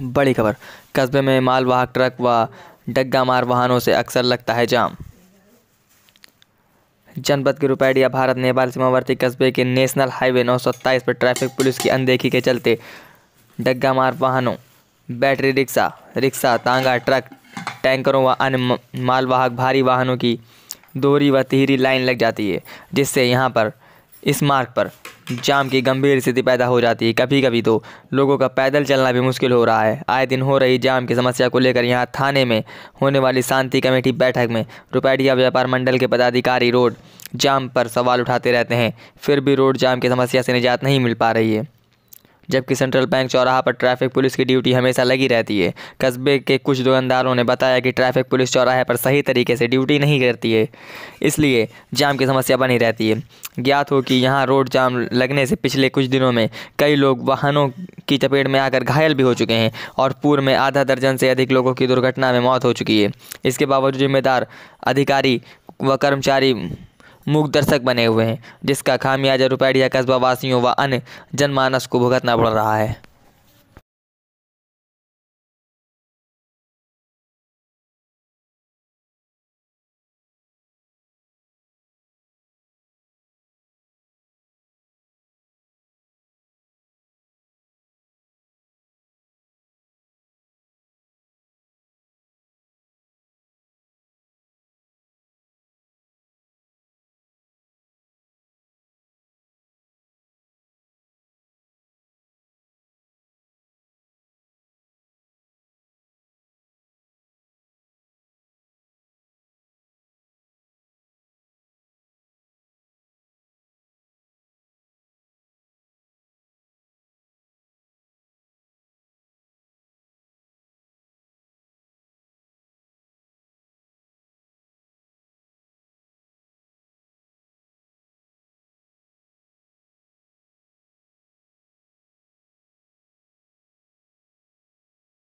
बड़ी खबर कस्बे में मालवाहक ट्रक व डग्गा मार वाहनों से अक्सर लगता है जाम जनपद के रुपैडिया भारत नेपाल सीमावर्ती कस्बे के नेशनल हाईवे नौ पर ट्रैफिक पुलिस की अनदेखी के चलते डग्गा मार वाहनों बैटरी रिक्शा रिक्शा तांगा ट्रक टैंकरों व अन्य मालवाहक भारी वाहनों की दोहरी व तिहरी लाइन लग जाती है जिससे यहाँ पर इस मार्ग पर जाम की गंभीर स्थिति पैदा हो जाती है कभी कभी तो लोगों का पैदल चलना भी मुश्किल हो रहा है आए दिन हो रही जाम की समस्या को लेकर यहाँ थाने में होने वाली शांति कमेटी बैठक में रुपैडिया व्यापार मंडल के पदाधिकारी रोड जाम पर सवाल उठाते रहते हैं फिर भी रोड जाम की समस्या से निजात नहीं मिल पा रही है जबकि सेंट्रल बैंक चौराहा पर ट्रैफिक पुलिस की ड्यूटी हमेशा लगी रहती है कस्बे के कुछ दुकानदारों ने बताया कि ट्रैफिक पुलिस चौराहे पर सही तरीके से ड्यूटी नहीं करती है इसलिए जाम की समस्या बनी रहती है ज्ञात हो कि यहाँ रोड जाम लगने से पिछले कुछ दिनों में कई लोग वाहनों की चपेट में आकर घायल भी हो चुके हैं और पूर्व में आधा दर्जन से अधिक लोगों की दुर्घटना में मौत हो चुकी है इसके बावजूद जिम्मेदार अधिकारी व कर्मचारी मूक दर्शक बने हुए हैं जिसका खामियाजा रुपैडिया कस्बा वासियों व अन्य जनमानस को भुगतना पड़ रहा है